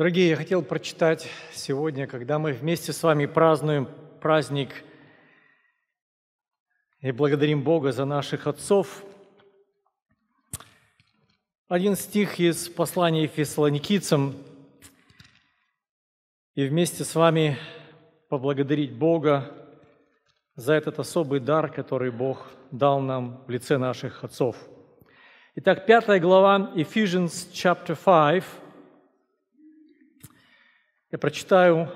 Дорогие, я хотел прочитать сегодня, когда мы вместе с вами празднуем праздник и благодарим Бога за наших отцов. Один стих из послания Фессалоникийцам. И вместе с вами поблагодарить Бога за этот особый дар, который Бог дал нам в лице наших отцов. Итак, пятая глава Ephesians chapter 5, я прочитаю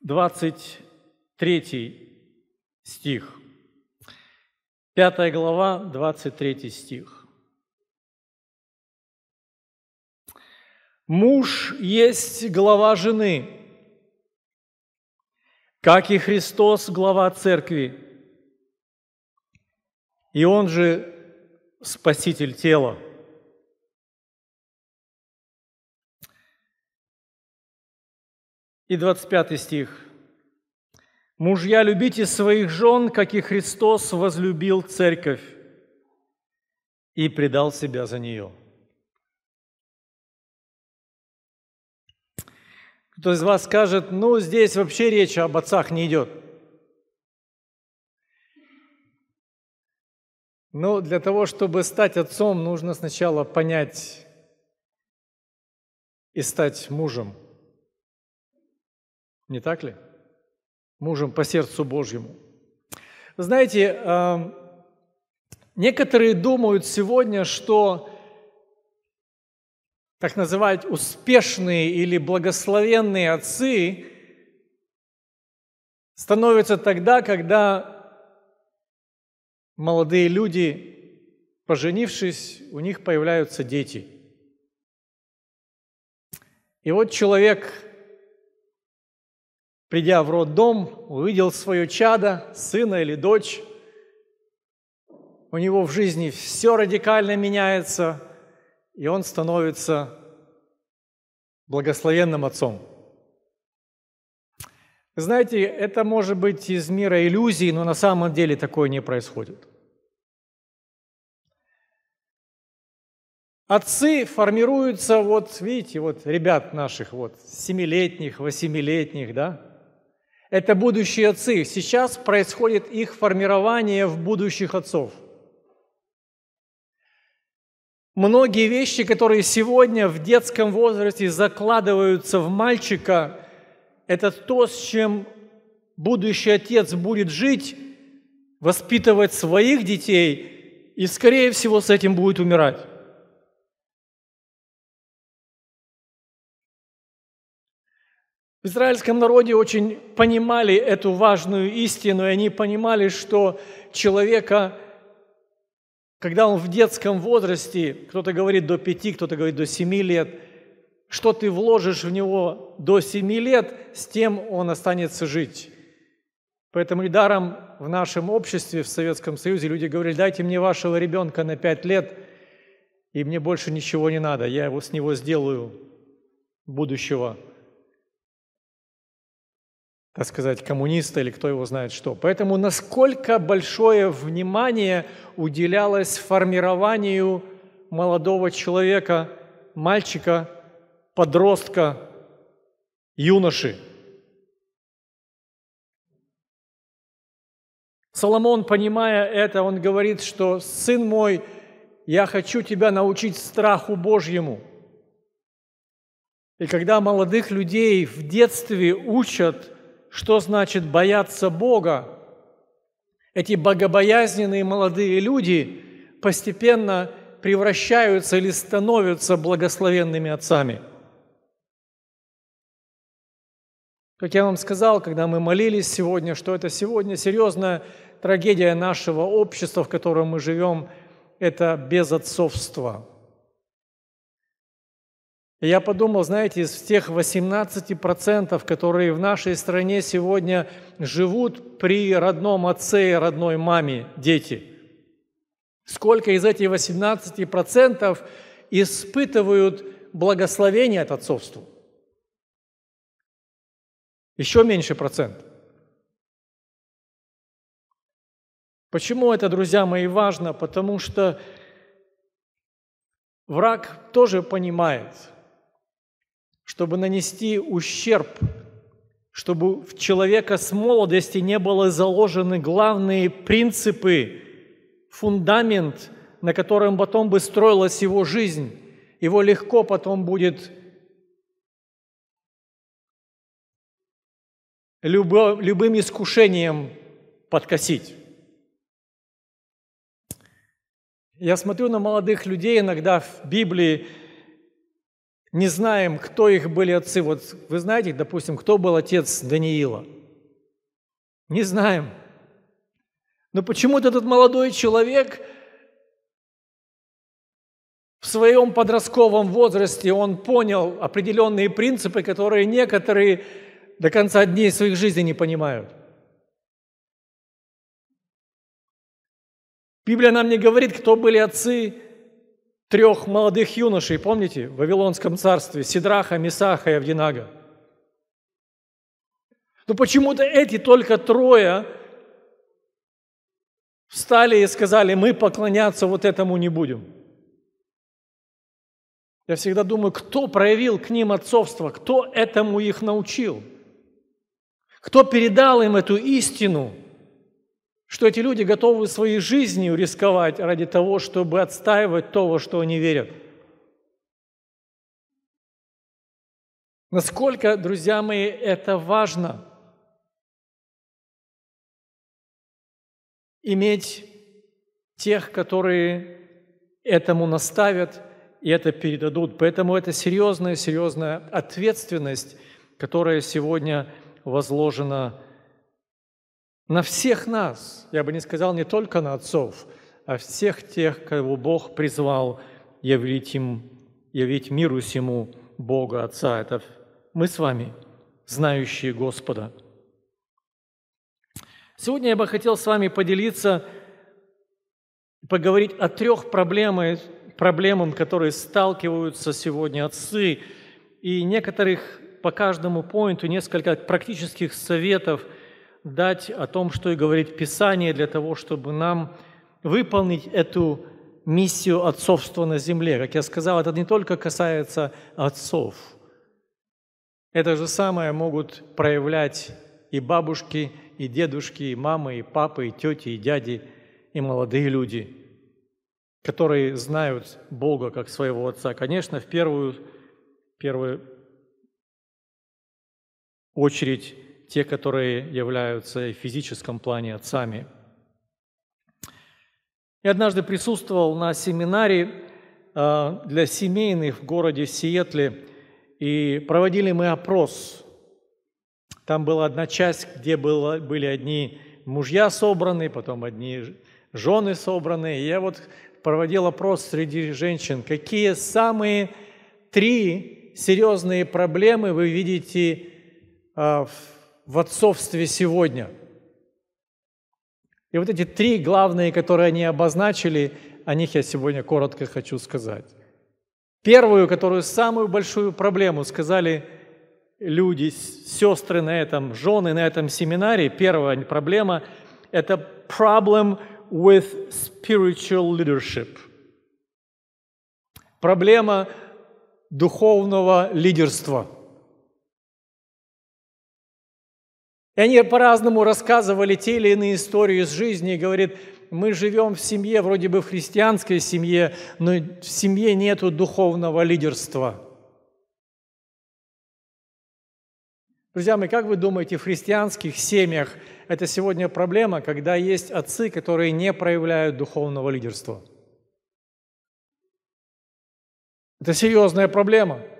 23 стих. 5 глава, 23 стих. Муж есть глава жены, как и Христос глава церкви, и он же спаситель тела – и 25 стих. «Мужья, любите своих жен, как и Христос возлюбил церковь и предал себя за нее». Кто из вас скажет, ну, здесь вообще речь об отцах не идет. Ну, для того, чтобы стать отцом, нужно сначала понять и стать мужем – не так ли? Мужем по сердцу Божьему. Знаете, эм, некоторые думают сегодня, что так называть успешные или благословенные отцы становятся тогда, когда молодые люди, поженившись, у них появляются дети. И вот человек придя в роддом, увидел свое чадо, сына или дочь. У него в жизни все радикально меняется, и он становится благословенным отцом. Знаете, это может быть из мира иллюзий, но на самом деле такое не происходит. Отцы формируются, вот видите, вот ребят наших, вот семилетних, восьмилетних, да, это будущие отцы. Сейчас происходит их формирование в будущих отцов. Многие вещи, которые сегодня в детском возрасте закладываются в мальчика, это то, с чем будущий отец будет жить, воспитывать своих детей и, скорее всего, с этим будет умирать. В израильском народе очень понимали эту важную истину, и они понимали, что человека, когда он в детском возрасте, кто-то говорит до пяти, кто-то говорит до семи лет, что ты вложишь в него до семи лет, с тем он останется жить. Поэтому и даром в нашем обществе, в Советском Союзе, люди говорили, дайте мне вашего ребенка на пять лет, и мне больше ничего не надо, я его с него сделаю будущего так сказать, коммуниста или кто его знает что. Поэтому насколько большое внимание уделялось формированию молодого человека, мальчика, подростка, юноши. Соломон, понимая это, он говорит, что «Сын мой, я хочу тебя научить страху Божьему». И когда молодых людей в детстве учат что значит бояться Бога? Эти богобоязненные молодые люди постепенно превращаются или становятся благословенными отцами. Как я вам сказал, когда мы молились сегодня, что это сегодня серьезная трагедия нашего общества, в котором мы живем, это безотцовство – я подумал, знаете, из тех 18%, которые в нашей стране сегодня живут при родном отце и родной маме дети, сколько из этих 18% испытывают благословение от отцовства? Еще меньше процент. Почему это, друзья мои, важно? Потому что враг тоже понимает – чтобы нанести ущерб, чтобы в человека с молодости не было заложены главные принципы, фундамент, на котором потом бы строилась его жизнь. Его легко потом будет любым искушением подкосить. Я смотрю на молодых людей иногда в Библии, не знаем, кто их были отцы. Вот вы знаете, допустим, кто был отец Даниила? Не знаем. Но почему-то этот молодой человек в своем подростковом возрасте, он понял определенные принципы, которые некоторые до конца дней своих жизней не понимают. Библия нам не говорит, кто были отцы трех молодых юношей, помните, в Вавилонском царстве, Сидраха, Месаха и Авдинага. Но почему-то эти только трое встали и сказали, мы поклоняться вот этому не будем. Я всегда думаю, кто проявил к ним отцовство, кто этому их научил, кто передал им эту истину – что эти люди готовы своей жизнью рисковать ради того, чтобы отстаивать то, во что они верят. Насколько, друзья мои, это важно иметь тех, которые этому наставят и это передадут. Поэтому это серьезная, серьезная ответственность, которая сегодня возложена на всех нас, я бы не сказал не только на отцов, а всех тех, кого Бог призвал явить, им, явить миру сему Бога Отца. Это мы с вами, знающие Господа. Сегодня я бы хотел с вами поделиться, поговорить о трех проблемах, проблемам, которые сталкиваются сегодня отцы, и некоторых по каждому поинту несколько практических советов – дать о том, что и говорит Писание, для того, чтобы нам выполнить эту миссию отцовства на земле. Как я сказал, это не только касается отцов. Это же самое могут проявлять и бабушки, и дедушки, и мамы, и папы, и тети, и дяди, и молодые люди, которые знают Бога как своего отца. Конечно, в первую, первую очередь те, которые являются в физическом плане отцами. Я однажды присутствовал на семинаре э, для семейных в городе Сиэтле, и проводили мы опрос. Там была одна часть, где было, были одни мужья собраны, потом одни жены собраны. И я вот проводил опрос среди женщин, какие самые три серьезные проблемы вы видите э, в в отцовстве сегодня. И вот эти три главные, которые они обозначили, о них я сегодня коротко хочу сказать. Первую, которую самую большую проблему сказали люди, сестры на этом, жены на этом семинаре, первая проблема – это problem with spiritual leadership. Проблема духовного лидерства – И они по-разному рассказывали те или иные истории из жизни. И говорит, мы живем в семье, вроде бы в христианской семье, но в семье нету духовного лидерства. Друзья мои, как вы думаете, в христианских семьях это сегодня проблема, когда есть отцы, которые не проявляют духовного лидерства? Это серьезная проблема –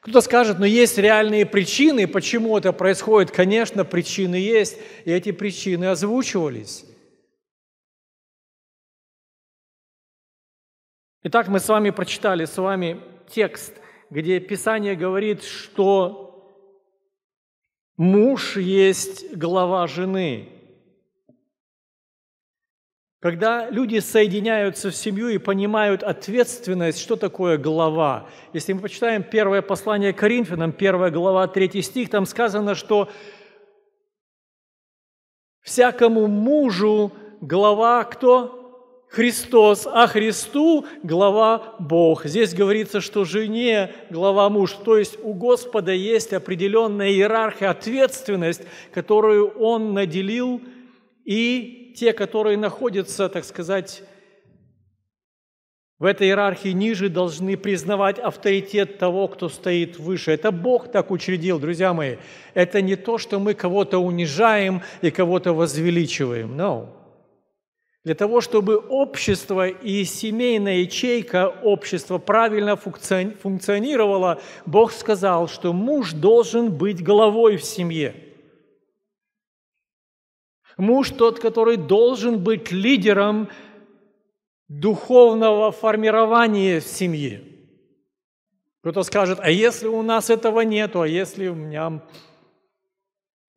кто-то скажет, но есть реальные причины, почему это происходит. Конечно, причины есть, и эти причины озвучивались. Итак, мы с вами прочитали с вами текст, где Писание говорит, что муж есть глава жены. Когда люди соединяются в семью и понимают ответственность, что такое глава. Если мы почитаем первое послание Коринфянам, первая глава, третий стих, там сказано, что всякому мужу глава кто? Христос, а Христу глава Бог. Здесь говорится, что жене глава муж, то есть у Господа есть определенная иерархия, ответственность, которую Он наделил и те, которые находятся, так сказать, в этой иерархии ниже, должны признавать авторитет того, кто стоит выше. Это Бог так учредил, друзья мои. Это не то, что мы кого-то унижаем и кого-то возвеличиваем. No. Для того, чтобы общество и семейная ячейка общества правильно функционировала, Бог сказал, что муж должен быть головой в семье – Муж тот, который должен быть лидером духовного формирования в семье. Кто-то скажет, а если у нас этого нет, а если у меня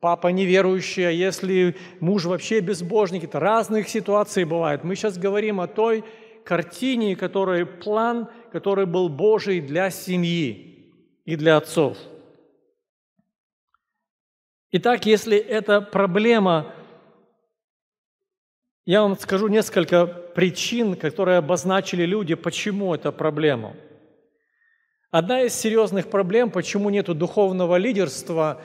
папа неверующий, а если муж вообще безбожник, это разных ситуаций бывает. Мы сейчас говорим о той картине, который план, который был Божий для семьи и для отцов. Итак, если эта проблема я вам скажу несколько причин, которые обозначили люди, почему это проблема. Одна из серьезных проблем, почему нет духовного лидерства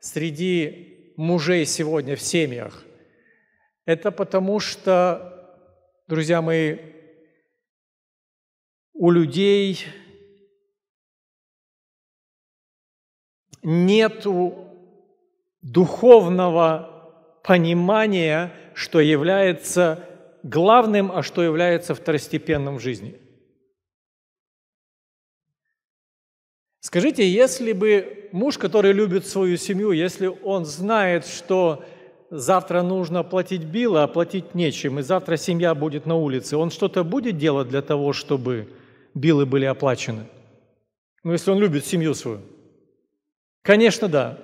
среди мужей сегодня в семьях, это потому что, друзья мои, у людей нет духовного понимания – что является главным, а что является второстепенным в жизни. Скажите, если бы муж, который любит свою семью, если он знает, что завтра нужно платить билы, а платить нечем, и завтра семья будет на улице, он что-то будет делать для того, чтобы билы были оплачены? Ну, если он любит семью свою. Конечно, да.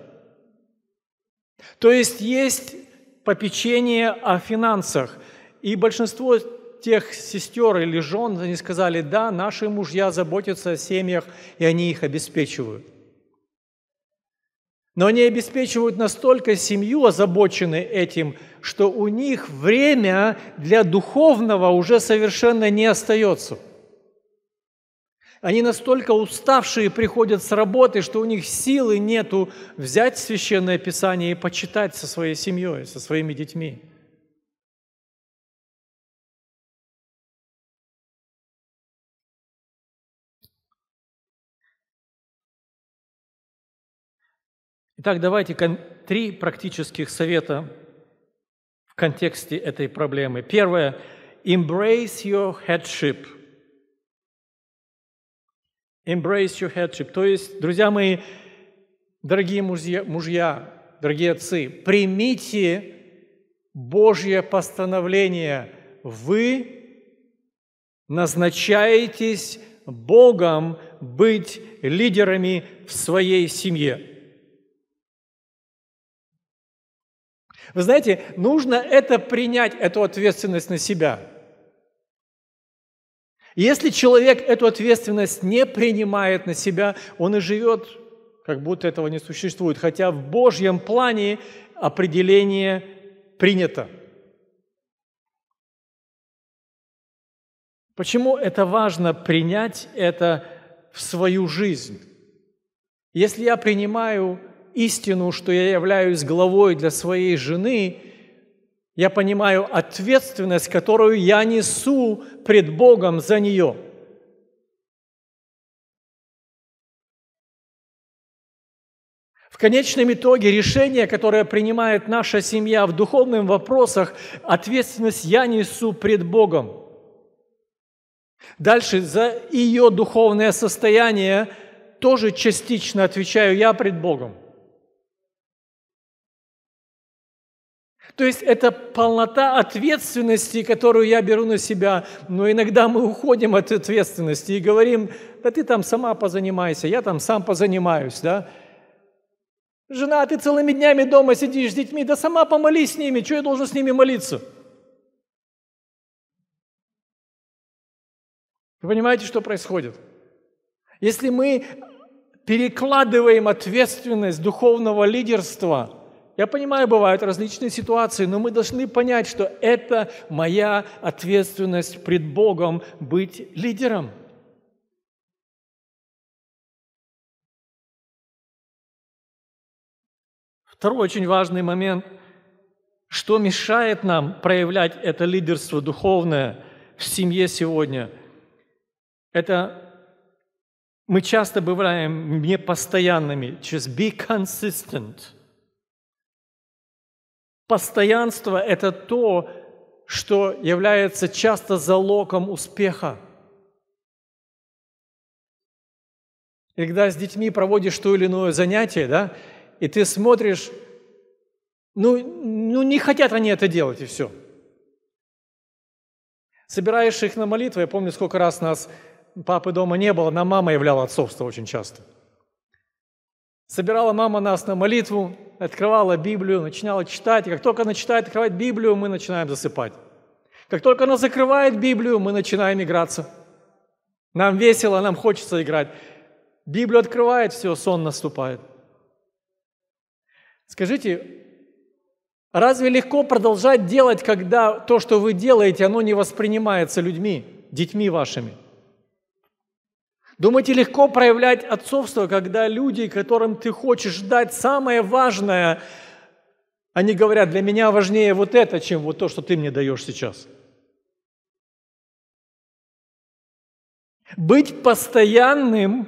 То есть есть попечение о финансах. И большинство тех сестер или жен, они сказали, да, наши мужья заботятся о семьях, и они их обеспечивают. Но они обеспечивают настолько семью, озабочены этим, что у них время для духовного уже совершенно не остается – они настолько уставшие приходят с работы, что у них силы нету взять священное писание и почитать со своей семьей, со своими детьми. Итак, давайте три практических совета в контексте этой проблемы. Первое – embrace your headship – Embrace your headship. То есть, друзья мои, дорогие мужья, мужья дорогие отцы, примите Божье постановление. Вы назначаетесь Богом быть лидерами в своей семье. Вы знаете, нужно это принять, эту ответственность на себя – если человек эту ответственность не принимает на себя, он и живет, как будто этого не существует, хотя в Божьем плане определение принято. Почему это важно принять это в свою жизнь? Если я принимаю истину, что я являюсь главой для своей жены, я понимаю ответственность, которую я несу пред Богом за нее. В конечном итоге решение, которое принимает наша семья в духовных вопросах, ответственность я несу пред Богом. Дальше за ее духовное состояние тоже частично отвечаю я пред Богом – То есть это полнота ответственности, которую я беру на себя. Но иногда мы уходим от ответственности и говорим, да ты там сама позанимайся, я там сам позанимаюсь, да? Жена, ты целыми днями дома сидишь с детьми, да сама помолись с ними, что я должен с ними молиться? Вы понимаете, что происходит? Если мы перекладываем ответственность духовного лидерства – я понимаю, бывают различные ситуации, но мы должны понять, что это моя ответственность пред Богом быть лидером. Второй очень важный момент, что мешает нам проявлять это лидерство духовное в семье сегодня, это мы часто бываем непостоянными. Just be consistent – Постоянство – это то, что является часто залогом успеха. И когда с детьми проводишь то или иное занятие, да, и ты смотришь, ну, ну не хотят они это делать, и все. Собираешь их на молитву. я помню, сколько раз нас папы дома не было, нам мама являла отцовство очень часто – Собирала мама нас на молитву, открывала Библию, начинала читать. И как только она читает, открывает Библию, мы начинаем засыпать. Как только она закрывает Библию, мы начинаем играться. Нам весело, нам хочется играть. Библию открывает, все, сон наступает. Скажите, разве легко продолжать делать, когда то, что вы делаете, оно не воспринимается людьми, детьми вашими – Думаете, легко проявлять отцовство, когда люди, которым ты хочешь дать самое важное, они говорят, для меня важнее вот это, чем вот то, что ты мне даешь сейчас. Быть постоянным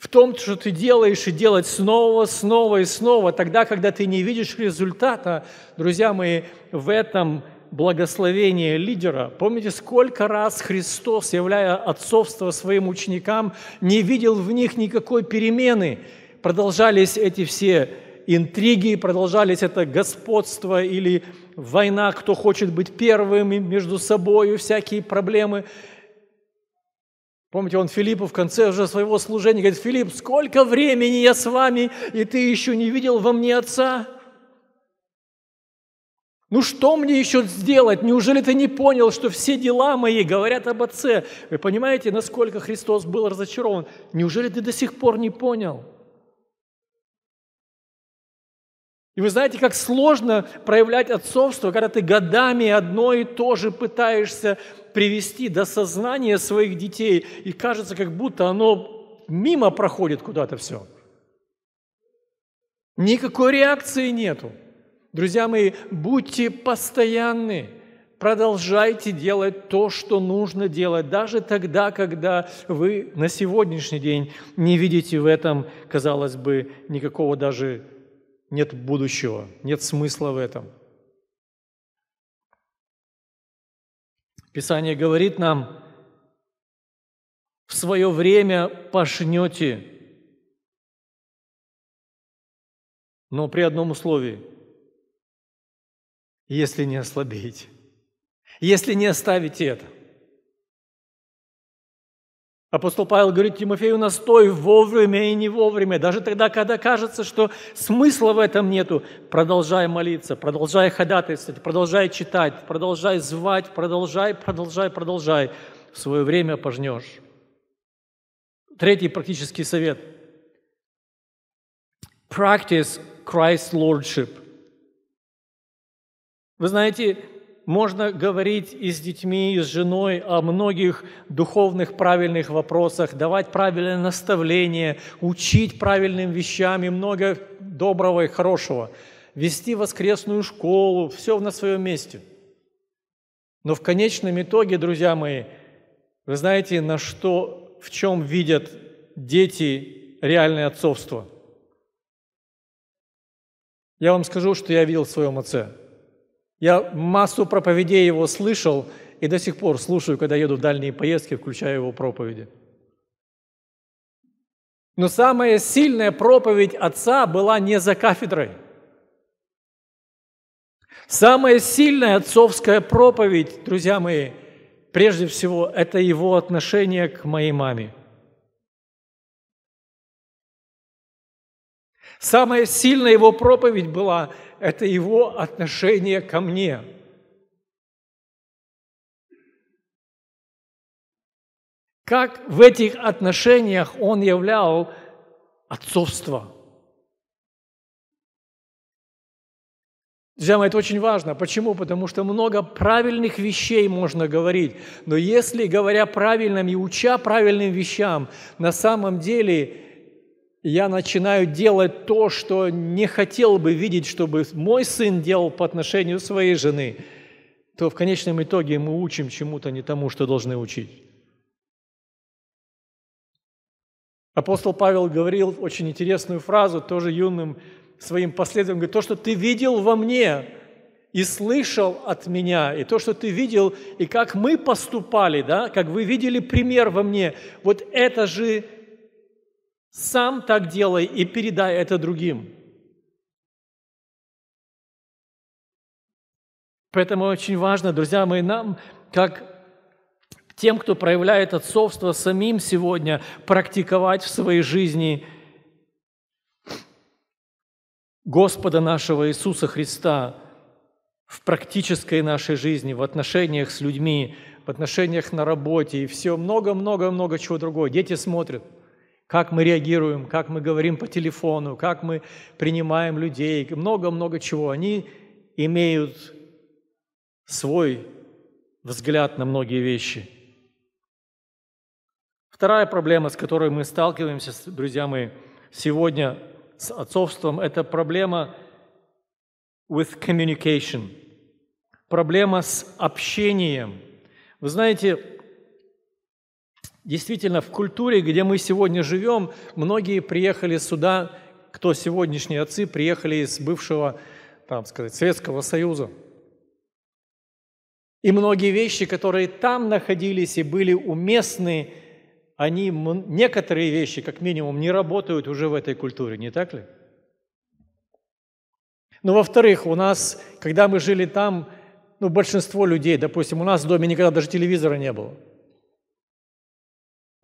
в том, что ты делаешь, и делать снова, снова и снова, тогда, когда ты не видишь результата, друзья мои, в этом благословение лидера. Помните, сколько раз Христос, являя отцовство своим ученикам, не видел в них никакой перемены. Продолжались эти все интриги, продолжались это господство или война, кто хочет быть первым между собой, всякие проблемы. Помните, он Филиппу в конце уже своего служения говорит, «Филипп, сколько времени я с вами, и ты еще не видел во мне Отца?» Ну что мне еще сделать? Неужели ты не понял, что все дела мои говорят об Отце? Вы понимаете, насколько Христос был разочарован? Неужели ты до сих пор не понял? И вы знаете, как сложно проявлять отцовство, когда ты годами одно и то же пытаешься привести до сознания своих детей, и кажется, как будто оно мимо проходит куда-то все. Никакой реакции нету. Друзья мои, будьте постоянны, продолжайте делать то, что нужно делать, даже тогда, когда вы на сегодняшний день не видите в этом, казалось бы, никакого даже нет будущего, нет смысла в этом. Писание говорит нам, в свое время пошнете, но при одном условии – если не ослабеете, если не оставите это. Апостол Павел говорит Тимофею, настой вовремя и не вовремя, даже тогда, когда кажется, что смысла в этом нету, продолжай молиться, продолжай ходатайствовать, продолжай читать, продолжай звать, продолжай, продолжай, продолжай. В свое время пожнешь. Третий практический совет. Practice Christ Lordship. Вы знаете, можно говорить и с детьми, и с женой о многих духовных правильных вопросах, давать правильное наставление, учить правильным вещам и много доброго и хорошего, вести воскресную школу, все на своем месте. Но в конечном итоге, друзья мои, вы знаете, на что, в чем видят дети реальное отцовство? Я вам скажу, что я видел в своем отце – я массу проповедей его слышал и до сих пор слушаю, когда еду в дальние поездки, включая его проповеди. Но самая сильная проповедь отца была не за кафедрой. Самая сильная отцовская проповедь, друзья мои, прежде всего, это его отношение к моей маме. Самая сильная его проповедь была это его отношение ко мне. Как в этих отношениях он являл отцовство. Друзья мои, это очень важно. Почему? Потому что много правильных вещей можно говорить, но если, говоря правильным и уча правильным вещам, на самом деле я начинаю делать то, что не хотел бы видеть, чтобы мой сын делал по отношению своей жены, то в конечном итоге мы учим чему-то не тому, что должны учить. Апостол Павел говорил очень интересную фразу, тоже юным своим последователям, говорит, то, что ты видел во мне и слышал от меня, и то, что ты видел, и как мы поступали, да, как вы видели пример во мне, вот это же сам так делай и передай это другим. Поэтому очень важно, друзья мои, нам, как тем, кто проявляет отцовство, самим сегодня практиковать в своей жизни Господа нашего Иисуса Христа в практической нашей жизни, в отношениях с людьми, в отношениях на работе и все много-много-много чего другого. Дети смотрят – как мы реагируем, как мы говорим по телефону, как мы принимаем людей, много-много чего. Они имеют свой взгляд на многие вещи. Вторая проблема, с которой мы сталкиваемся, друзья мои, сегодня с отцовством, это проблема with communication, проблема с общением. Вы знаете, Действительно, в культуре, где мы сегодня живем, многие приехали сюда, кто сегодняшние отцы, приехали из бывшего, там сказать, Советского Союза. И многие вещи, которые там находились и были уместны, они, некоторые вещи, как минимум, не работают уже в этой культуре, не так ли? Но, ну, во-вторых, у нас, когда мы жили там, ну, большинство людей, допустим, у нас в доме никогда даже телевизора не было –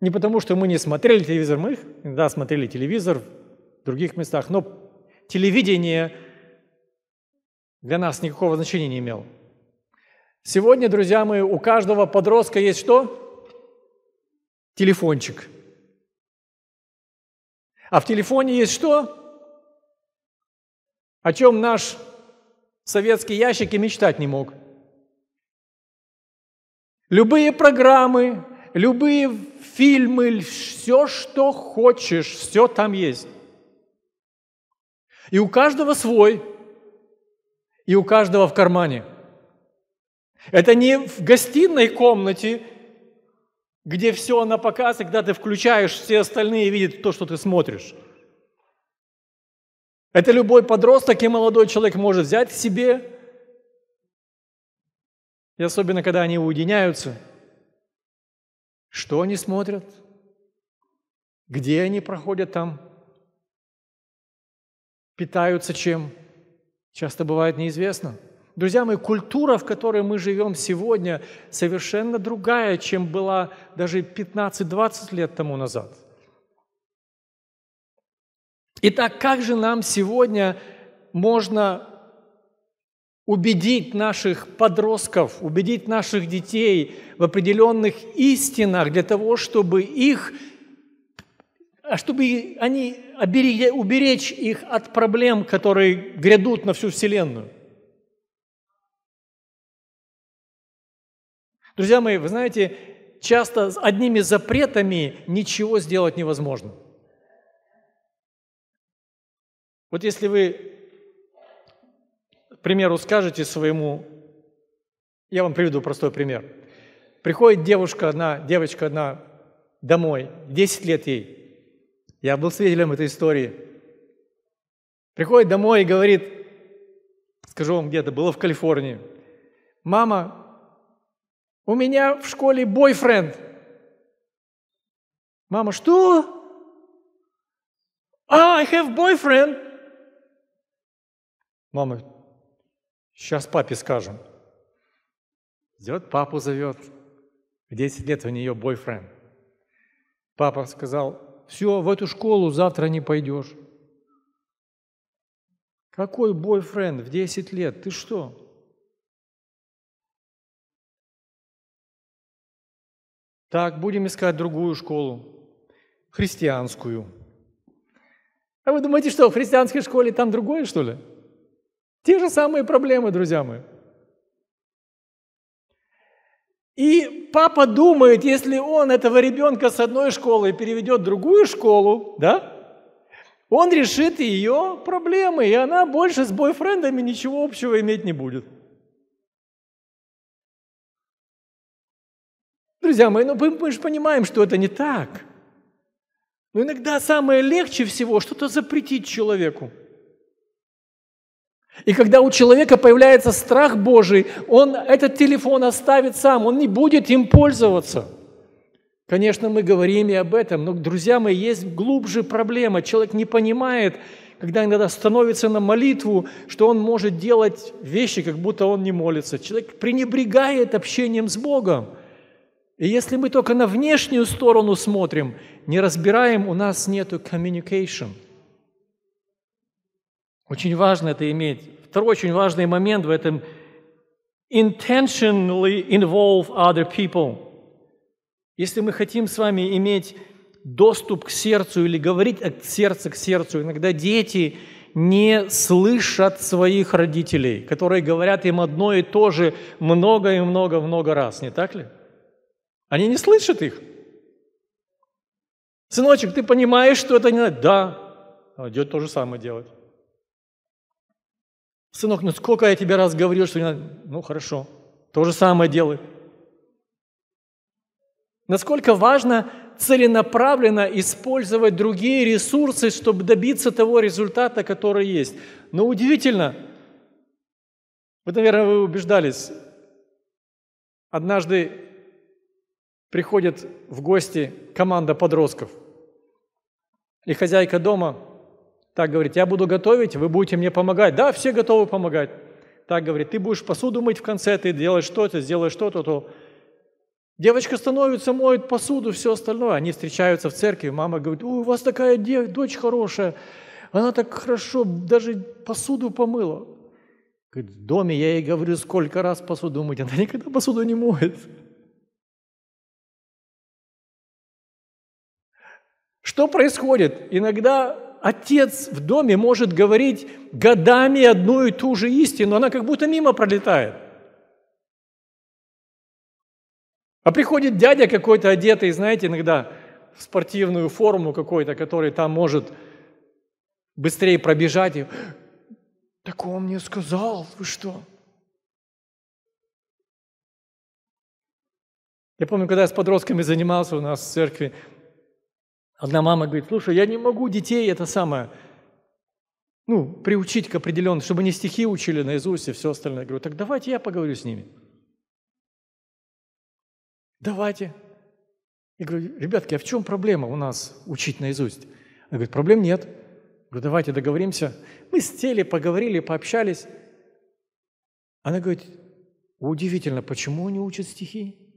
не потому, что мы не смотрели телевизор, мы их, иногда смотрели телевизор в других местах, но телевидение для нас никакого значения не имело. Сегодня, друзья мои, у каждого подростка есть что? Телефончик. А в телефоне есть что? О чем наш советский ящик и мечтать не мог. Любые программы, любые фильмы, все, что хочешь, все там есть. И у каждого свой, и у каждого в кармане. Это не в гостиной комнате, где все на показ, и когда ты включаешь, все остальные видят то, что ты смотришь. Это любой подросток и молодой человек может взять себе, и особенно когда они уединяются – что они смотрят? Где они проходят там? Питаются чем? Часто бывает неизвестно. Друзья мои, культура, в которой мы живем сегодня, совершенно другая, чем была даже 15-20 лет тому назад. Итак, как же нам сегодня можно убедить наших подростков, убедить наших детей в определенных истинах для того, чтобы их, а чтобы они уберечь их от проблем, которые грядут на всю Вселенную. Друзья мои, вы знаете, часто с одними запретами ничего сделать невозможно. Вот если вы примеру, скажете своему, я вам приведу простой пример. Приходит девушка одна, девочка одна домой, 10 лет ей. Я был свидетелем этой истории. Приходит домой и говорит, скажу вам где-то, было в Калифорнии. Мама, у меня в школе бойфренд. Мама, что? Ah, I have boyfriend. Мама, Сейчас папе скажем. Идет, папу зовет. В 10 лет у нее бойфренд. Папа сказал, все, в эту школу завтра не пойдешь. Какой бойфренд в 10 лет? Ты что? Так, будем искать другую школу, христианскую. А вы думаете, что в христианской школе там другое, что ли? Те же самые проблемы, друзья мои. И папа думает, если он этого ребенка с одной школы переведет в другую школу, да, он решит ее проблемы, и она больше с бойфрендами ничего общего иметь не будет. Друзья мои, ну мы, мы же понимаем, что это не так. Но иногда самое легче всего что-то запретить человеку – и когда у человека появляется страх Божий, он этот телефон оставит сам, он не будет им пользоваться. Конечно, мы говорим и об этом, но, друзья мои, есть глубже проблема. Человек не понимает, когда иногда становится на молитву, что он может делать вещи, как будто он не молится. Человек пренебрегает общением с Богом. И если мы только на внешнюю сторону смотрим, не разбираем, у нас нет communication – очень важно это иметь. Второй очень важный момент в этом – intentionally involve other people. Если мы хотим с вами иметь доступ к сердцу или говорить от сердца к сердцу, иногда дети не слышат своих родителей, которые говорят им одно и то же много и много-много раз, не так ли? Они не слышат их. Сыночек, ты понимаешь, что это не надо? Да, идет а то же самое делать. Сынок, ну сколько я тебе раз говорил, что не надо... Ну хорошо, то же самое делай. Насколько важно целенаправленно использовать другие ресурсы, чтобы добиться того результата, который есть. Но удивительно, вот, наверное, вы убеждались, однажды приходит в гости команда подростков, и хозяйка дома – так говорит, я буду готовить, вы будете мне помогать. Да, все готовы помогать. Так говорит, ты будешь посуду мыть в конце, ты делаешь что-то, сделаешь что-то, то. Девочка становится, моет посуду, все остальное. Они встречаются в церкви, мама говорит, у вас такая дев- дочь хорошая, она так хорошо даже посуду помыла. Говорит, в доме я ей говорю, сколько раз посуду мыть, она никогда посуду не моет. Что происходит? Иногда отец в доме может говорить годами одну и ту же истину, она как будто мимо пролетает. А приходит дядя какой-то одетый, знаете, иногда в спортивную форму какой-то, который там может быстрее пробежать. И, «А, так он мне сказал, вы что? Я помню, когда я с подростками занимался у нас в церкви, Одна мама говорит, слушай, я не могу детей это самое, ну, приучить к определенному, чтобы не стихи учили наизусть и все остальное. Я говорю, так давайте я поговорю с ними. Давайте. Я говорю, ребятки, а в чем проблема у нас учить наизусть? Она говорит, проблем нет. Я говорю, давайте договоримся. Мы сели, поговорили, пообщались. Она говорит, удивительно, почему они учат стихи?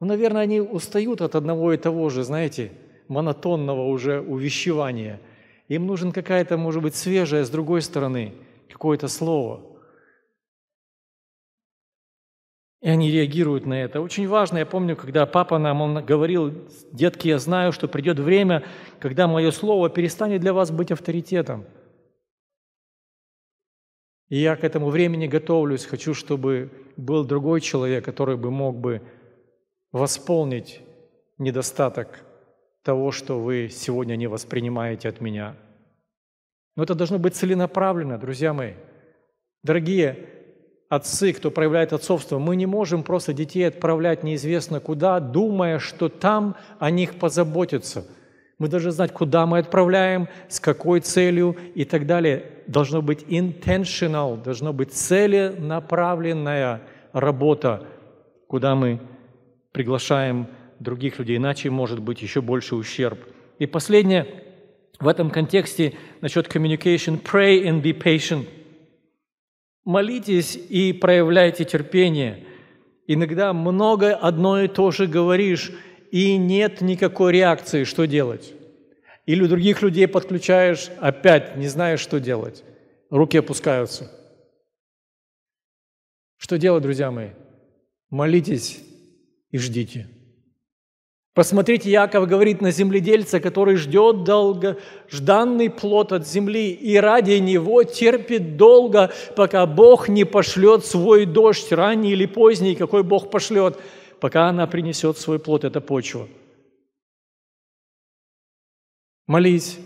Ну, наверное, они устают от одного и того же, знаете, монотонного уже увещевания. Им нужен какая-то, может быть, свежая, с другой стороны, какое-то слово. И они реагируют на это. Очень важно, я помню, когда папа нам он говорил, детки, я знаю, что придет время, когда мое слово перестанет для вас быть авторитетом. И я к этому времени готовлюсь, хочу, чтобы был другой человек, который бы мог бы восполнить недостаток того, что вы сегодня не воспринимаете от меня. Но это должно быть целенаправленно, друзья мои. Дорогие отцы, кто проявляет отцовство, мы не можем просто детей отправлять неизвестно куда, думая, что там о них позаботятся. Мы должны знать, куда мы отправляем, с какой целью и так далее. Должно быть intentional, должно быть целенаправленная работа, куда мы приглашаем других людей, иначе может быть еще больше ущерб. И последнее в этом контексте насчет communication – pray and be patient. Молитесь и проявляйте терпение. Иногда много одно и то же говоришь, и нет никакой реакции, что делать. Или других людей подключаешь, опять не знаешь, что делать. Руки опускаются. Что делать, друзья мои? Молитесь и ждите. Посмотрите, Яков говорит на земледельца, который ждет долгожданный плод от земли и ради него терпит долго, пока Бог не пошлет свой дождь, ранний или поздний, какой Бог пошлет, пока она принесет свой плод, это почва. Молись,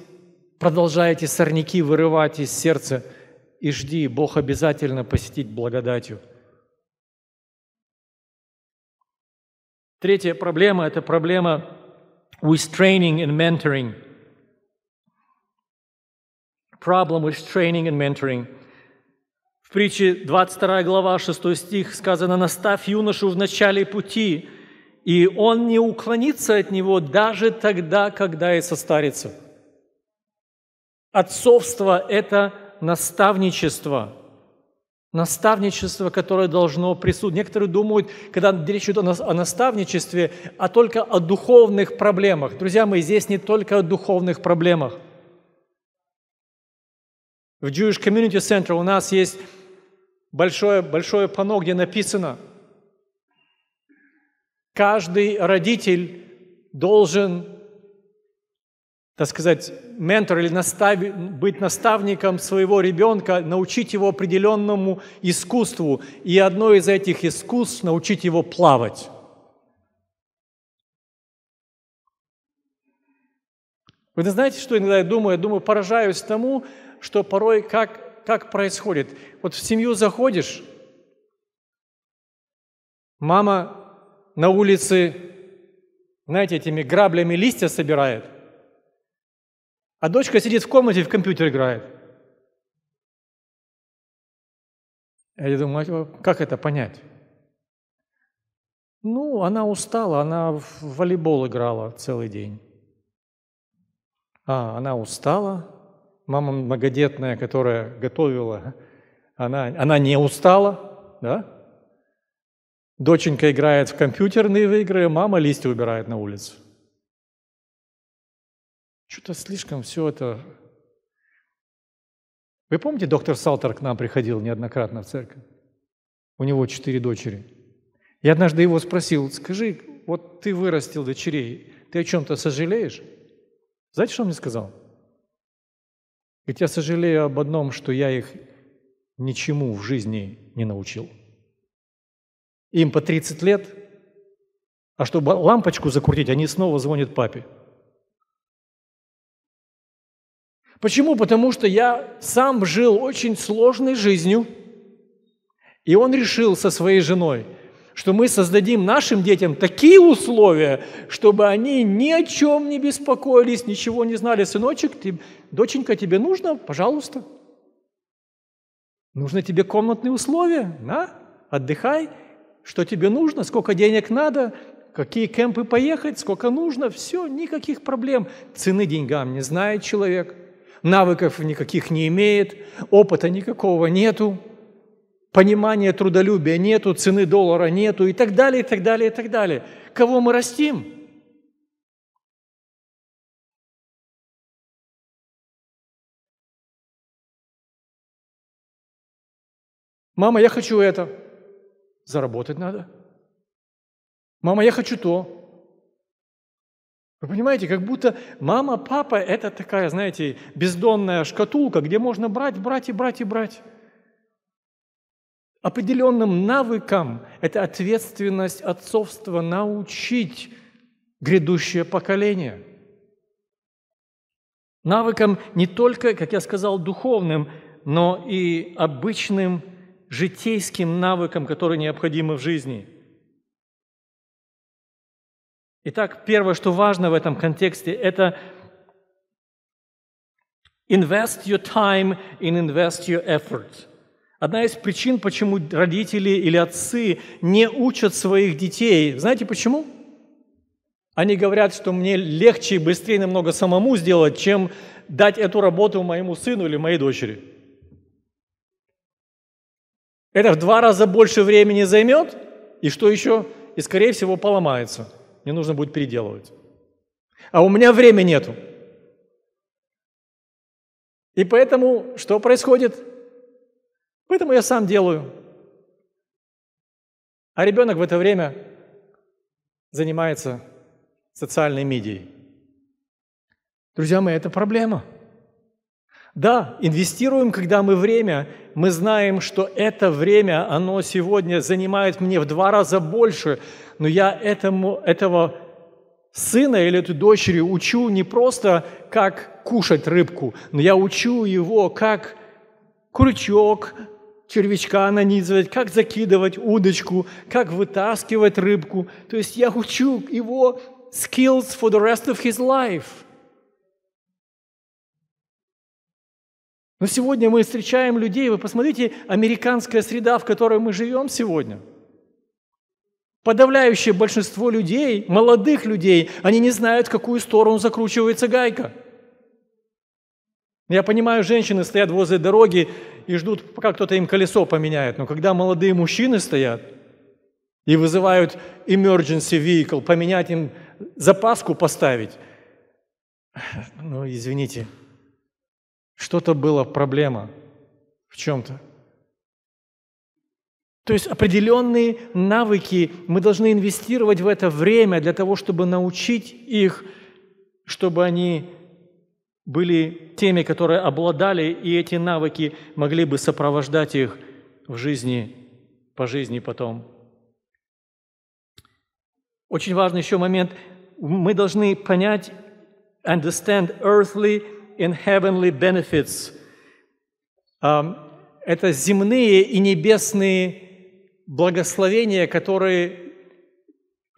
продолжайте сорняки вырывать из сердца и жди, Бог обязательно посетит благодатью – Третья проблема – это проблема with training and mentoring. Problem with training and mentoring. В притче 22 глава, 6 стих сказано «Наставь юношу в начале пути, и он не уклонится от него даже тогда, когда и состарится». Отцовство – это наставничество – Наставничество, которое должно присутствовать. Некоторые думают, когда речь идет о наставничестве, а только о духовных проблемах. Друзья мои, здесь не только о духовных проблемах. В Jewish Community Center у нас есть большое, большое панно, где написано, каждый родитель должен так сказать, ментор или настав... быть наставником своего ребенка, научить его определенному искусству, и одно из этих искусств – научить его плавать. Вы знаете, что иногда я думаю? Я думаю, поражаюсь тому, что порой как, как происходит. Вот в семью заходишь, мама на улице, знаете, этими граблями листья собирает – а дочка сидит в комнате и в компьютер играет. А я думаю, «А как это понять? Ну, она устала, она в волейбол играла целый день. А, она устала. Мама многодетная, которая готовила, она, она не устала, да? Доченька играет в компьютерные игры, мама листья убирает на улице. Что-то слишком все это... Вы помните, доктор Салтер к нам приходил неоднократно в церковь? У него четыре дочери. Я однажды его спросил, скажи, вот ты вырастил дочерей, ты о чем-то сожалеешь? Знаете, что он мне сказал? Ведь я сожалею об одном, что я их ничему в жизни не научил. Им по 30 лет, а чтобы лампочку закрутить, они снова звонят папе – Почему? Потому что я сам жил очень сложной жизнью, и он решил со своей женой, что мы создадим нашим детям такие условия, чтобы они ни о чем не беспокоились, ничего не знали. Сыночек, ты, доченька, тебе нужно? Пожалуйста. Нужны тебе комнатные условия, на, отдыхай. Что тебе нужно, сколько денег надо, какие кемпы поехать, сколько нужно, все, никаких проблем. Цены деньгам не знает человек навыков никаких не имеет, опыта никакого нету, понимания трудолюбия нету, цены доллара нету и так далее, и так далее, и так далее. Кого мы растим? Мама, я хочу это. Заработать надо. Мама, я хочу то. Вы понимаете, как будто мама, папа – это такая, знаете, бездонная шкатулка, где можно брать, брать и брать и брать. Определенным навыкам – это ответственность отцовства научить грядущее поколение. Навыкам не только, как я сказал, духовным, но и обычным житейским навыкам, которые необходимы в жизни – Итак, первое, что важно в этом контексте, это invest your time and invest your effort. Одна из причин, почему родители или отцы не учат своих детей. Знаете почему? Они говорят, что мне легче и быстрее намного самому сделать, чем дать эту работу моему сыну или моей дочери. Это в два раза больше времени займет, и что еще? И, скорее всего, поломается – мне нужно будет переделывать. А у меня времени нету. И поэтому что происходит? Поэтому я сам делаю. А ребенок в это время занимается социальной медией. Друзья мои, это проблема – да, инвестируем, когда мы время, мы знаем, что это время, оно сегодня занимает мне в два раза больше, но я этому, этого сына или этой дочери учу не просто, как кушать рыбку, но я учу его, как крючок, червячка нанизывать, как закидывать удочку, как вытаскивать рыбку. То есть я учу его skills for the rest of his life – Но сегодня мы встречаем людей, вы посмотрите, американская среда, в которой мы живем сегодня. Подавляющее большинство людей, молодых людей, они не знают, в какую сторону закручивается гайка. Я понимаю, женщины стоят возле дороги и ждут, пока кто-то им колесо поменяет. Но когда молодые мужчины стоят и вызывают emergency vehicle, поменять им запаску поставить, ну, извините, что-то было проблема в чем-то. То есть определенные навыки, мы должны инвестировать в это время для того, чтобы научить их, чтобы они были теми, которые обладали, и эти навыки могли бы сопровождать их в жизни, по жизни потом. Очень важный еще момент. Мы должны понять, understand earthly in heavenly benefits. Это земные и небесные благословения, которые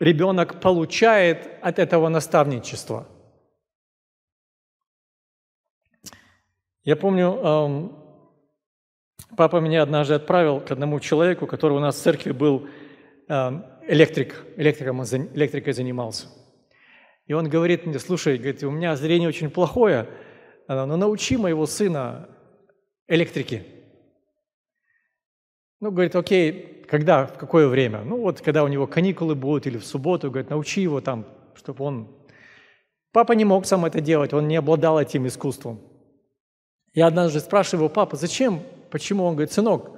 ребенок получает от этого наставничества. Я помню, папа меня однажды отправил к одному человеку, который у нас в церкви был электрик, электриком, электрикой занимался. И он говорит мне, слушай, говорит, у меня зрение очень плохое, Э, ну научи моего сына электрике. Ну, говорит, окей, когда, в какое время? Ну, вот когда у него каникулы будут или в субботу, говорит, научи его там, чтобы он... Папа не мог сам это делать, он не обладал этим искусством. Я однажды спрашиваю его, папа, зачем, почему? Он говорит, сынок,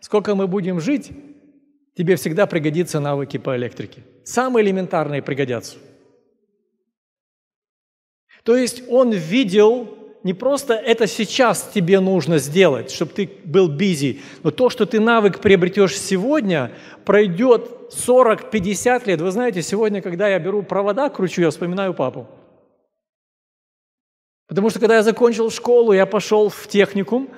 сколько мы будем жить, тебе всегда пригодятся навыки по электрике. Самые элементарные пригодятся. То есть он видел не просто это сейчас тебе нужно сделать, чтобы ты был бизи, но то, что ты навык приобретешь сегодня, пройдет 40-50 лет. Вы знаете, сегодня, когда я беру провода, кручу, я вспоминаю папу. Потому что когда я закончил школу, я пошел в техникум.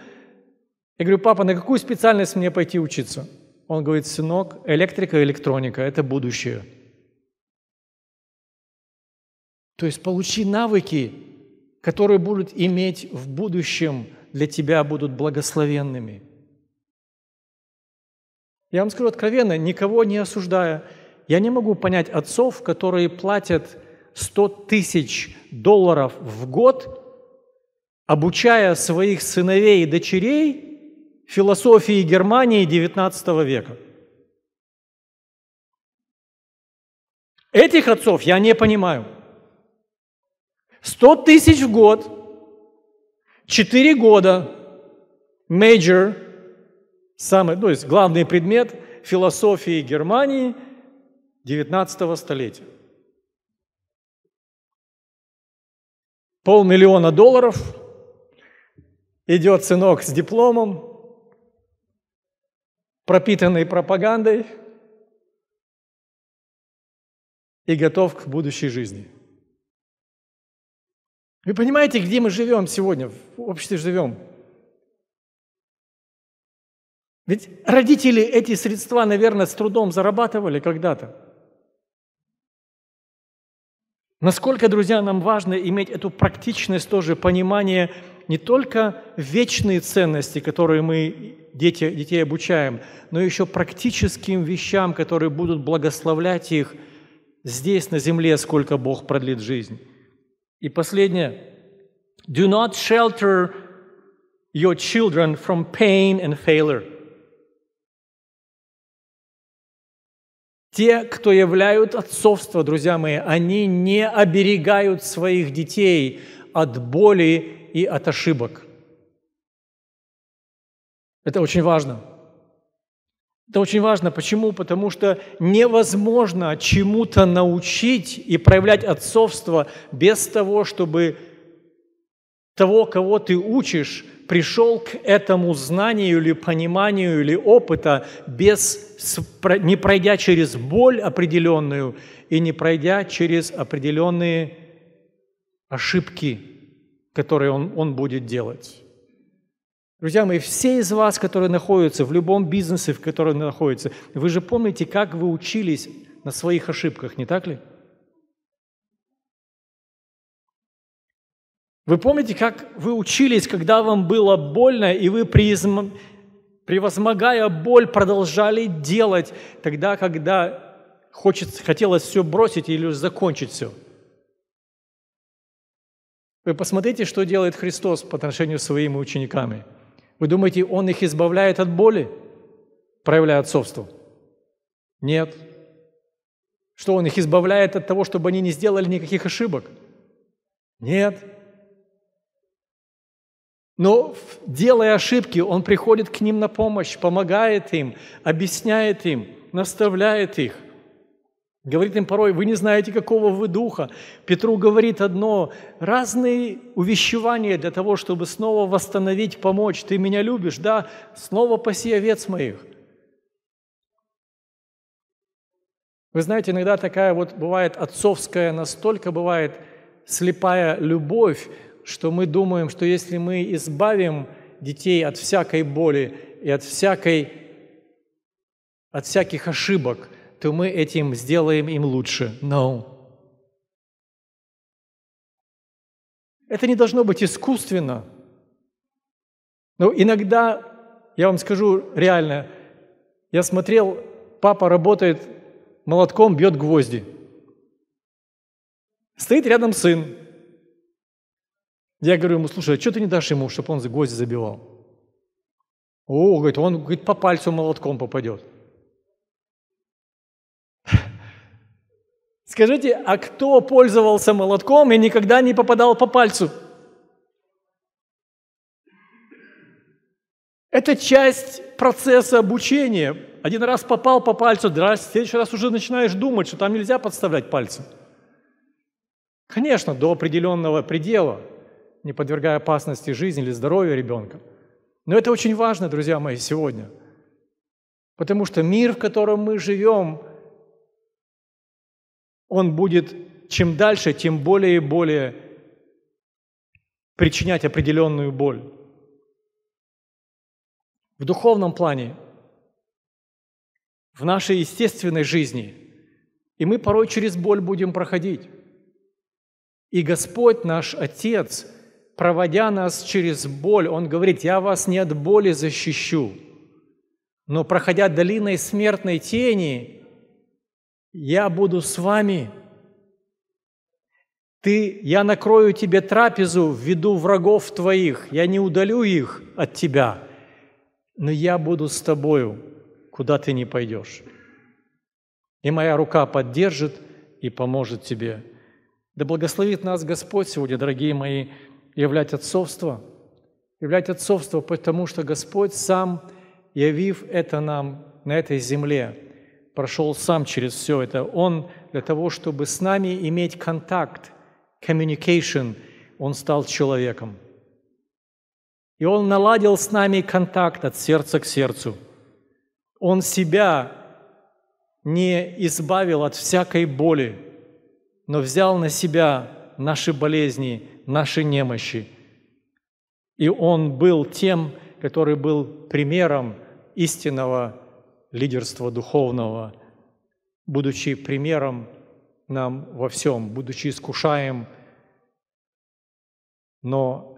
Я говорю, папа, на какую специальность мне пойти учиться? Он говорит, сынок, электрика электроника – это будущее. То есть получи навыки, которые будут иметь в будущем для тебя, будут благословенными. Я вам скажу откровенно, никого не осуждая, я не могу понять отцов, которые платят 100 тысяч долларов в год, обучая своих сыновей и дочерей философии Германии XIX века. Этих отцов я не понимаю – 100 тысяч в год, 4 года, major, самый, ну, то есть главный предмет философии Германии 19 столетия. Полмиллиона долларов, идет сынок с дипломом, пропитанный пропагандой и готов к будущей жизни – вы понимаете, где мы живем сегодня, в обществе живем? Ведь родители эти средства, наверное, с трудом зарабатывали когда-то. Насколько, друзья, нам важно иметь эту практичность тоже, понимание не только вечные ценности, которые мы дети, детей обучаем, но еще практическим вещам, которые будут благословлять их здесь, на земле, сколько Бог продлит жизнь. И последнее. Do not shelter your children from pain and failure. Те, кто являют отцовство, друзья мои, они не оберегают своих детей от боли и от ошибок. Это очень важно. Это очень важно. Почему? Потому что невозможно чему-то научить и проявлять отцовство без того, чтобы того, кого ты учишь, пришел к этому знанию или пониманию или опыта, без, не пройдя через боль определенную и не пройдя через определенные ошибки, которые он, он будет делать. Друзья мои, все из вас, которые находятся в любом бизнесе, в котором находятся, вы же помните, как вы учились на своих ошибках, не так ли? Вы помните, как вы учились, когда вам было больно, и вы, призм, превозмогая боль, продолжали делать тогда, когда хочется, хотелось все бросить или закончить все? Вы посмотрите, что делает Христос по отношению к своими учениками – вы думаете, Он их избавляет от боли, проявляя отцовство? Нет. Что Он их избавляет от того, чтобы они не сделали никаких ошибок? Нет. Но, делая ошибки, Он приходит к ним на помощь, помогает им, объясняет им, наставляет их. Говорит им порой, вы не знаете, какого вы духа. Петру говорит одно, разные увещевания для того, чтобы снова восстановить, помочь. Ты меня любишь, да, снова паси овец моих. Вы знаете, иногда такая вот бывает отцовская, настолько бывает слепая любовь, что мы думаем, что если мы избавим детей от всякой боли и от, всякой, от всяких ошибок – то мы этим сделаем им лучше. No. Это не должно быть искусственно. Но иногда, я вам скажу реально, я смотрел, папа работает молотком, бьет гвозди. Стоит рядом сын. Я говорю ему, слушай, а что ты не дашь ему, чтобы он гвозди забивал? О, говорит, он говорит, по пальцу молотком попадет. Скажите, а кто пользовался молотком и никогда не попадал по пальцу? Это часть процесса обучения. Один раз попал по пальцу, здрасте, в следующий раз уже начинаешь думать, что там нельзя подставлять пальцы. Конечно, до определенного предела, не подвергая опасности жизни или здоровья ребенка. Но это очень важно, друзья мои, сегодня. Потому что мир, в котором мы живем, он будет чем дальше, тем более и более причинять определенную боль. В духовном плане, в нашей естественной жизни, и мы порой через боль будем проходить. И Господь наш Отец, проводя нас через боль, Он говорит, я вас не от боли защищу, но проходя долиной смертной тени, я буду с вами. Ты, я накрою тебе трапезу в врагов твоих, я не удалю их от тебя, но я буду с тобою, куда ты не пойдешь. И моя рука поддержит и поможет тебе. Да благословит нас Господь сегодня, дорогие мои, являть отцовство, являть отцовство, потому что Господь сам, явив это нам на этой земле – прошел сам через все это. Он для того, чтобы с нами иметь контакт, communication, он стал человеком. И он наладил с нами контакт от сердца к сердцу. Он себя не избавил от всякой боли, но взял на себя наши болезни, наши немощи. И он был тем, который был примером истинного лидерства духовного, будучи примером нам во всем, будучи искушаем, но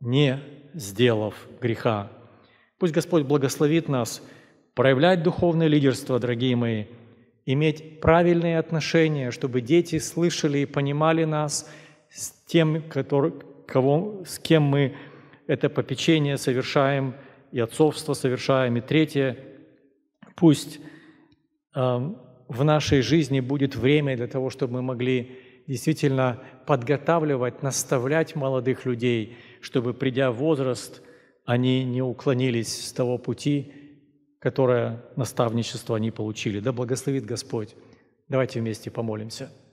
не сделав греха. Пусть Господь благословит нас проявлять духовное лидерство, дорогие мои, иметь правильные отношения, чтобы дети слышали и понимали нас с тем, который, кого, с кем мы это попечение совершаем, и отцовство совершаем, и третье – Пусть э, в нашей жизни будет время для того, чтобы мы могли действительно подготавливать, наставлять молодых людей, чтобы, придя в возраст, они не уклонились с того пути, которое наставничество они получили. Да благословит Господь. Давайте вместе помолимся.